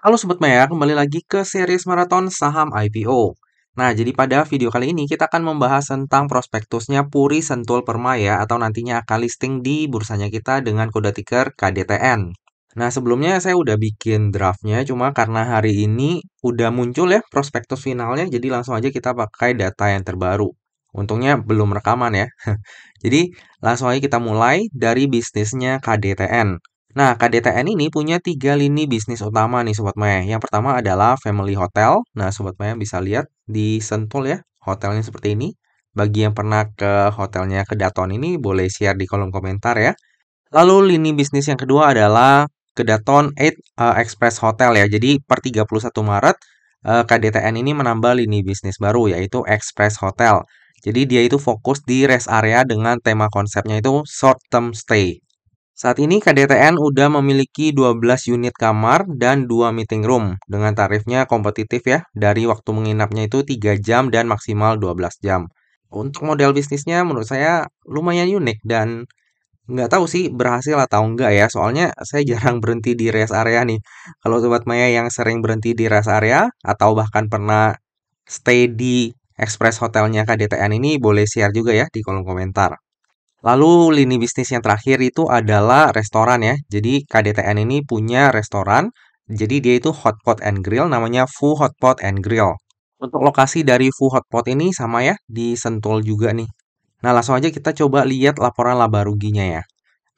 Halo Sobat Maya kembali lagi ke series maraton saham IPO. Nah, jadi pada video kali ini kita akan membahas tentang prospektusnya Puri Sentul Permaya atau nantinya akan listing di bursanya kita dengan kode ticker KDTN. Nah, sebelumnya saya udah bikin draftnya, cuma karena hari ini udah muncul ya prospektus finalnya, jadi langsung aja kita pakai data yang terbaru. Untungnya belum rekaman ya. jadi, langsung aja kita mulai dari bisnisnya KDTN. Nah, KDTN ini punya tiga lini bisnis utama nih Sobat Maya. Yang pertama adalah Family Hotel. Nah, Sobat Maya bisa lihat di Sentul ya, hotelnya seperti ini. Bagi yang pernah ke hotelnya Kedaton ini, boleh share di kolom komentar ya. Lalu lini bisnis yang kedua adalah Kedaton 8 uh, eh, Express Hotel ya. Jadi per 31 Maret uh, eh, KDTN ini menambah lini bisnis baru yaitu Express Hotel. Jadi dia itu fokus di rest area dengan tema konsepnya itu short term stay. Saat ini KDTN udah memiliki 12 unit kamar dan 2 meeting room dengan tarifnya kompetitif ya. Dari waktu menginapnya itu 3 jam dan maksimal 12 jam. Untuk model bisnisnya menurut saya lumayan unik dan nggak tahu sih berhasil atau enggak ya. Soalnya saya jarang berhenti di rest area nih. Kalau sobat Maya yang sering berhenti di rest area atau bahkan pernah stay di Express Hotelnya KDTN ini boleh share juga ya di kolom komentar. Lalu lini bisnis yang terakhir itu adalah restoran ya. Jadi KDTN ini punya restoran, jadi dia itu Hotpot and Grill namanya Fu Hotpot and Grill. Untuk lokasi dari Fu Hotpot ini sama ya, di Sentul juga nih. Nah langsung aja kita coba lihat laporan laba ruginya ya.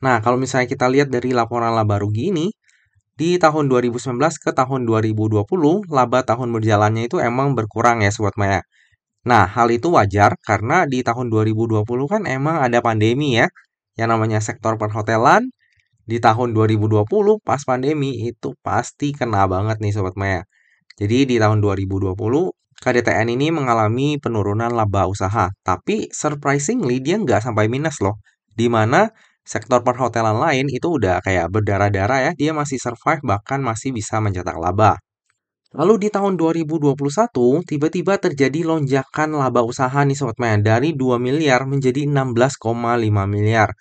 Nah kalau misalnya kita lihat dari laporan laba rugi ini, di tahun 2019 ke tahun 2020, laba tahun berjalannya itu emang berkurang ya Sobat Maya. Nah, hal itu wajar karena di tahun 2020 kan emang ada pandemi ya, yang namanya sektor perhotelan di tahun 2020 pas pandemi itu pasti kena banget nih Sobat Maya. Jadi di tahun 2020 KDTN ini mengalami penurunan laba usaha, tapi surprisingly dia nggak sampai minus loh, dimana sektor perhotelan lain itu udah kayak berdarah-darah ya, dia masih survive bahkan masih bisa mencetak laba. Lalu di tahun 2021, tiba-tiba terjadi lonjakan laba usaha nih Sobat Maya dari 2 miliar menjadi 16,5 miliar.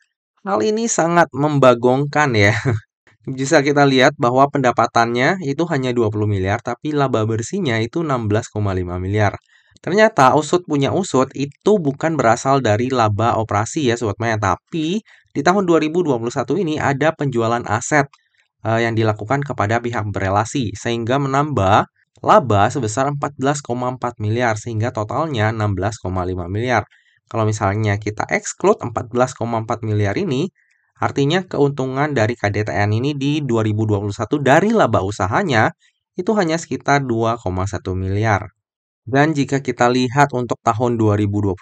Hal ini sangat membagongkan ya. Bisa kita lihat bahwa pendapatannya itu hanya 20 miliar, tapi laba bersihnya itu 16,5 miliar. Ternyata usut punya usut itu bukan berasal dari laba operasi ya Sobat Maya, tapi di tahun 2021 ini ada penjualan aset Eh, yang dilakukan kepada pihak berelasi sehingga menambah laba sebesar 14,4 miliar sehingga totalnya 16,5 miliar. Kalau misalnya kita exclude 14,4 miliar ini, artinya keuntungan dari KDTN ini di 2021 dari laba usahanya itu hanya sekitar 2,1 miliar. Dan jika kita lihat untuk tahun 2022,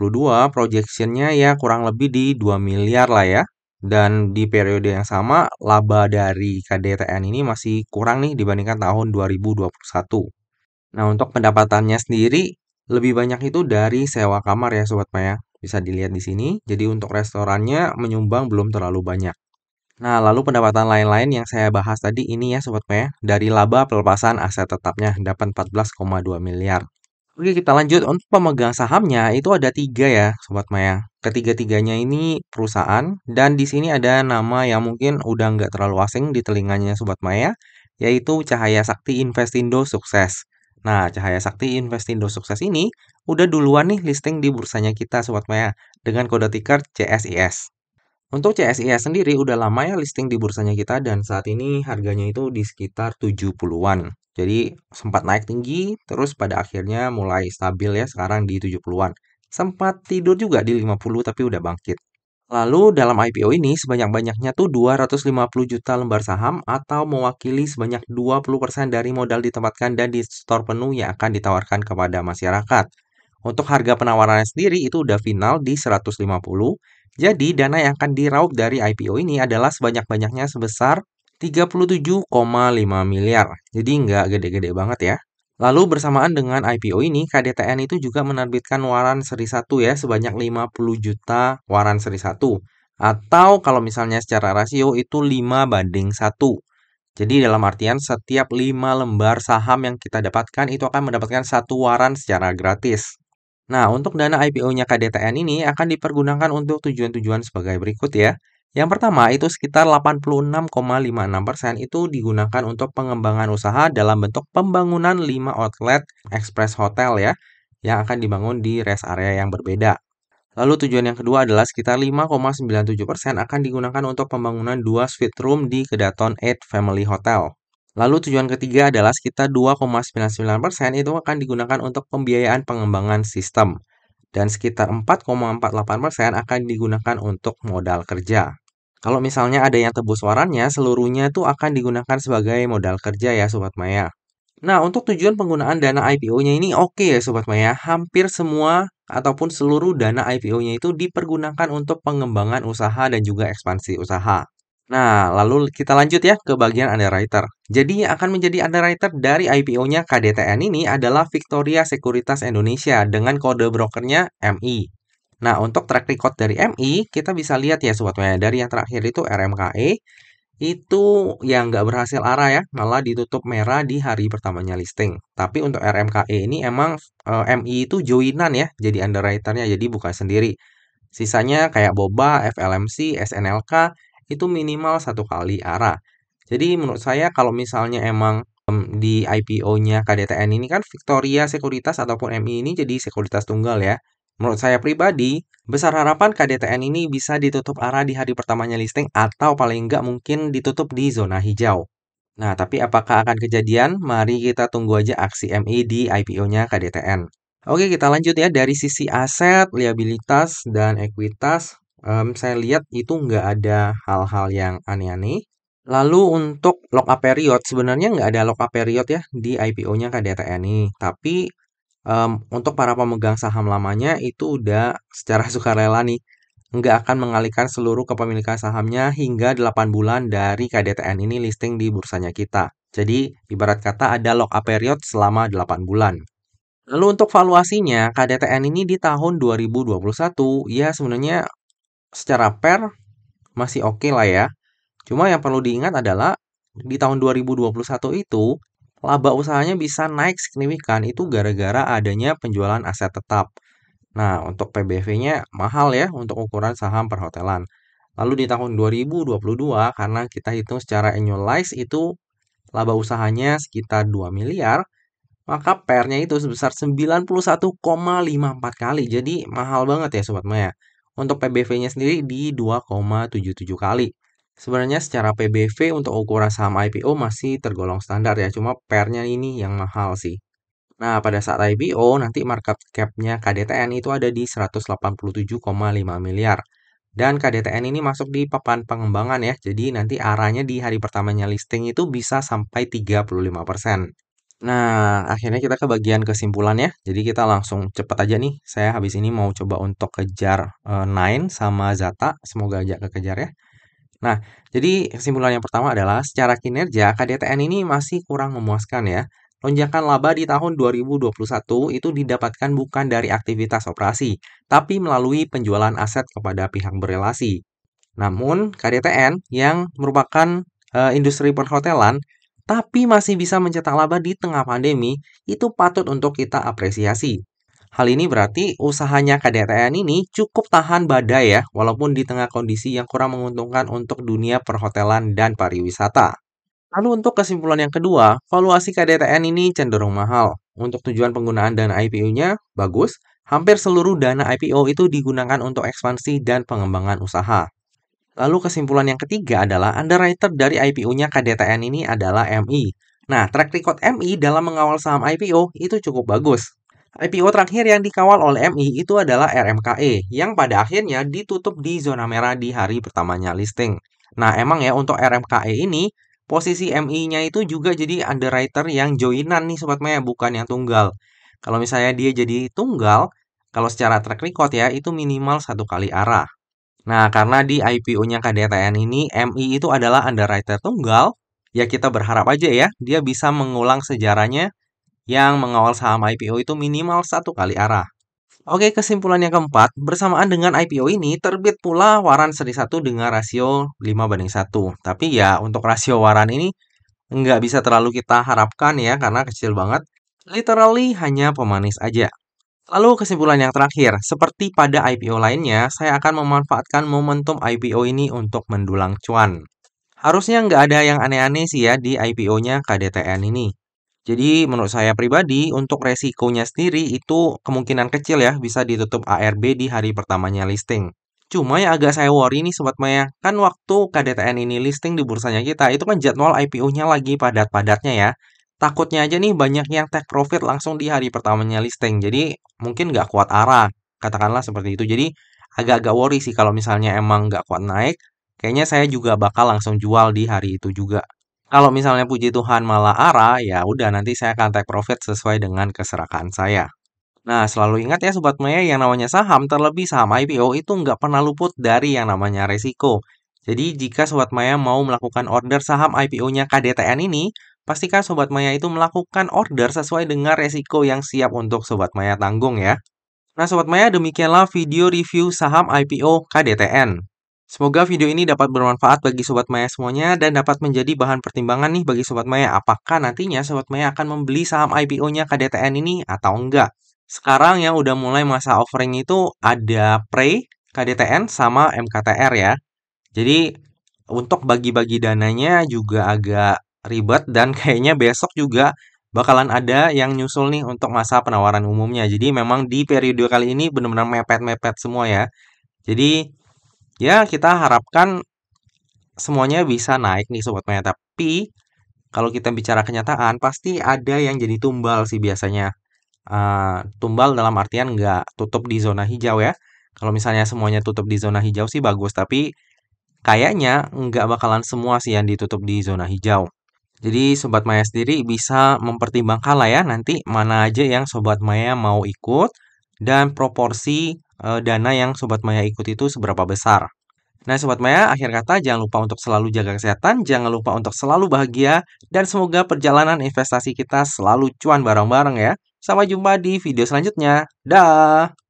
projectionnya ya kurang lebih di 2 miliar lah ya. Dan di periode yang sama, laba dari KDTN ini masih kurang nih dibandingkan tahun 2021. Nah, untuk pendapatannya sendiri, lebih banyak itu dari sewa kamar ya Sobat Maya. Bisa dilihat di sini, jadi untuk restorannya menyumbang belum terlalu banyak. Nah, lalu pendapatan lain-lain yang saya bahas tadi ini ya Sobat Maya, dari laba pelepasan aset tetapnya dapat 14,2 miliar. Oke, kita lanjut. Untuk pemegang sahamnya itu ada tiga ya, Sobat Maya. Ketiga-tiganya ini perusahaan, dan di sini ada nama yang mungkin udah nggak terlalu asing di telinganya Sobat Maya, yaitu Cahaya Sakti Investindo Sukses. Nah, Cahaya Sakti Investindo Sukses ini udah duluan nih listing di bursanya kita Sobat Maya dengan kode ticker CSIS. Untuk CSIS sendiri udah lama ya listing di bursanya kita dan saat ini harganya itu di sekitar 70-an. Jadi sempat naik tinggi terus pada akhirnya mulai stabil ya sekarang di 70-an. Sempat tidur juga di 50 tapi udah bangkit. Lalu dalam IPO ini sebanyak-banyaknya tuh 250 juta lembar saham atau mewakili sebanyak 20% dari modal ditempatkan dan di store penuh yang akan ditawarkan kepada masyarakat. Untuk harga penawarannya sendiri itu udah final di 150 jadi, dana yang akan diraup dari IPO ini adalah sebanyak-banyaknya sebesar 37,5 miliar. Jadi nggak gede-gede banget ya. Lalu bersamaan dengan IPO ini, KDTN itu juga menerbitkan waran seri 1 ya, sebanyak 50 juta waran seri 1. Atau kalau misalnya secara rasio itu 5 banding 1. Jadi dalam artian setiap 5 lembar saham yang kita dapatkan itu akan mendapatkan satu waran secara gratis. Nah, untuk dana IPO-nya KDTN ini akan dipergunakan untuk tujuan-tujuan sebagai berikut ya. Yang pertama itu sekitar 86,56% itu digunakan untuk pengembangan usaha dalam bentuk pembangunan 5 outlet Express Hotel ya, yang akan dibangun di rest area yang berbeda. Lalu tujuan yang kedua adalah sekitar 5,97% akan digunakan untuk pembangunan 2 suite room di Kedaton 8 Family Hotel. Lalu tujuan ketiga adalah sekitar 2,99% itu akan digunakan untuk pembiayaan pengembangan sistem dan sekitar 4,48% akan digunakan untuk modal kerja. Kalau misalnya ada yang tebus warannya, seluruhnya itu akan digunakan sebagai modal kerja ya Sobat Maya. Nah, untuk tujuan penggunaan dana IPO-nya ini oke okay ya Sobat Maya, hampir semua ataupun seluruh dana IPO-nya itu dipergunakan untuk pengembangan usaha dan juga ekspansi usaha. Nah, lalu kita lanjut ya ke bagian underwriter. Jadi yang akan menjadi underwriter dari IPO-nya KDTN ini adalah Victoria Sekuritas Indonesia dengan kode brokernya MI. Nah, untuk track record dari MI, kita bisa lihat ya sebetulnya dari yang terakhir itu RMKE, itu yang nggak berhasil arah ya, malah ditutup merah di hari pertamanya listing. Tapi untuk RMKE ini emang e, eh, MI itu joinan ya, jadi underwriternya, jadi bukan sendiri. Sisanya kayak Boba, FLMC, SNLK, itu minimal satu kali arah. Jadi menurut saya kalau misalnya emang um, di IPO-nya KDTN ini kan Victoria Sekuritas ataupun MI ini jadi sekuritas tunggal ya. Menurut saya pribadi, besar harapan KDTN ini bisa ditutup arah di hari pertamanya listing atau paling nggak mungkin ditutup di zona hijau. Nah, tapi apakah akan kejadian? Mari kita tunggu aja aksi MI di IPO-nya KDTN. Oke, kita lanjut ya dari sisi aset, liabilitas, dan ekuitas um, saya lihat itu nggak ada hal-hal yang aneh-aneh. Lalu untuk lock-up period, sebenarnya nggak ada lock-up period ya di IPO-nya KDTN ini. Tapi um, untuk para pemegang saham lamanya itu udah secara sukarela nih nggak akan mengalihkan seluruh kepemilikan sahamnya hingga 8 bulan dari KDTN ini listing di bursanya kita. Jadi, ibarat kata ada lock-up period selama 8 bulan. Lalu untuk valuasinya, KDTN ini di tahun 2021 ya sebenarnya secara pair masih oke okay lah ya. Cuma yang perlu diingat adalah di tahun 2021 itu laba usahanya bisa naik signifikan itu gara-gara adanya penjualan aset tetap. Nah, untuk PBV-nya mahal ya untuk ukuran saham perhotelan. Lalu di tahun 2022 karena kita hitung secara annualized itu laba usahanya sekitar 2 miliar, maka pernya itu sebesar 91,54 kali. Jadi mahal banget ya sobat Maya untuk PBV-nya sendiri di 2,77 kali. Sebenarnya secara PBV untuk ukuran saham IPO masih tergolong standar ya, cuma pernya ini yang mahal sih. Nah, pada saat IPO nanti market cap-nya KDTN itu ada di 187,5 miliar. Dan KDTN ini masuk di papan pengembangan ya, jadi nanti arahnya di hari pertamanya listing itu bisa sampai 35%. Nah, akhirnya kita ke bagian kesimpulan ya. Jadi kita langsung cepat aja nih. Saya habis ini mau coba untuk kejar uh, Nine sama Zata. Semoga aja kekejar ya. Nah, jadi kesimpulan yang pertama adalah secara kinerja KDTN ini masih kurang memuaskan ya. Lonjakan laba di tahun 2021 itu didapatkan bukan dari aktivitas operasi, tapi melalui penjualan aset kepada pihak berelasi. Namun, KDTN yang merupakan uh, industri perhotelan tapi masih bisa mencetak laba di tengah pandemi, itu patut untuk kita apresiasi. Hal ini berarti usahanya KDTN ini cukup tahan badai ya, walaupun di tengah kondisi yang kurang menguntungkan untuk dunia perhotelan dan pariwisata. Lalu untuk kesimpulan yang kedua, valuasi KDTN ini cenderung mahal. Untuk tujuan penggunaan dana IPO-nya, bagus. Hampir seluruh dana IPO itu digunakan untuk ekspansi dan pengembangan usaha. Lalu kesimpulan yang ketiga adalah underwriter dari IPO-nya KDTN ini adalah MI. Nah, track record MI dalam mengawal saham IPO itu cukup bagus. IPO terakhir yang dikawal oleh MI itu adalah RMKE, yang pada akhirnya ditutup di zona merah di hari pertamanya listing. Nah, emang ya untuk RMKE ini, posisi MI-nya itu juga jadi underwriter yang joinan nih Sobat Maya, bukan yang tunggal. Kalau misalnya dia jadi tunggal, kalau secara track record ya, itu minimal satu kali arah. Nah, karena di IPO-nya KDTN ini, MI itu adalah underwriter tunggal, ya kita berharap aja ya, dia bisa mengulang sejarahnya yang mengawal saham IPO itu minimal satu kali arah. Oke, kesimpulan yang keempat, bersamaan dengan IPO ini terbit pula waran seri 1 dengan rasio 5 banding 1. Tapi ya, untuk rasio waran ini nggak bisa terlalu kita harapkan ya, karena kecil banget. Literally hanya pemanis aja. Lalu kesimpulan yang terakhir, seperti pada IPO lainnya, saya akan memanfaatkan momentum IPO ini untuk mendulang cuan. Harusnya nggak ada yang aneh-aneh sih ya di IPO-nya KDTN ini. Jadi menurut saya pribadi, untuk resikonya sendiri itu kemungkinan kecil ya bisa ditutup ARB di hari pertamanya listing. Cuma yang agak saya worry nih Sobat Maya, kan waktu KDTN ini listing di bursanya kita, itu kan jadwal IPO-nya lagi padat-padatnya ya takutnya aja nih banyak yang take profit langsung di hari pertamanya listing. Jadi mungkin nggak kuat arah, katakanlah seperti itu. Jadi agak-agak worry sih kalau misalnya emang nggak kuat naik, kayaknya saya juga bakal langsung jual di hari itu juga. Kalau misalnya puji Tuhan malah arah, ya udah nanti saya akan take profit sesuai dengan keserakahan saya. Nah, selalu ingat ya Sobat Maya yang namanya saham, terlebih saham IPO itu nggak pernah luput dari yang namanya resiko. Jadi, jika Sobat Maya mau melakukan order saham IPO-nya KDTN ini, Pastikan Sobat Maya itu melakukan order sesuai dengan resiko yang siap untuk Sobat Maya tanggung ya. Nah Sobat Maya demikianlah video review saham IPO KDTN. Semoga video ini dapat bermanfaat bagi Sobat Maya semuanya dan dapat menjadi bahan pertimbangan nih bagi Sobat Maya apakah nantinya Sobat Maya akan membeli saham IPO-nya KDTN ini atau enggak. Sekarang yang udah mulai masa offering itu ada Pre, KDTN, sama MKTR ya. Jadi untuk bagi-bagi dananya juga agak ribet dan kayaknya besok juga bakalan ada yang nyusul nih untuk masa penawaran umumnya. Jadi memang di periode kali ini benar-benar mepet-mepet semua ya. Jadi ya kita harapkan semuanya bisa naik nih sobat maya. Tapi kalau kita bicara kenyataan pasti ada yang jadi tumbal sih biasanya. Uh, tumbal dalam artian nggak tutup di zona hijau ya. Kalau misalnya semuanya tutup di zona hijau sih bagus, tapi kayaknya nggak bakalan semua sih yang ditutup di zona hijau. Jadi Sobat Maya sendiri bisa mempertimbangkan lah ya nanti mana aja yang Sobat Maya mau ikut dan proporsi e, dana yang Sobat Maya ikut itu seberapa besar. Nah Sobat Maya, akhir kata jangan lupa untuk selalu jaga kesehatan, jangan lupa untuk selalu bahagia, dan semoga perjalanan investasi kita selalu cuan bareng-bareng ya. Sampai jumpa di video selanjutnya. Dah.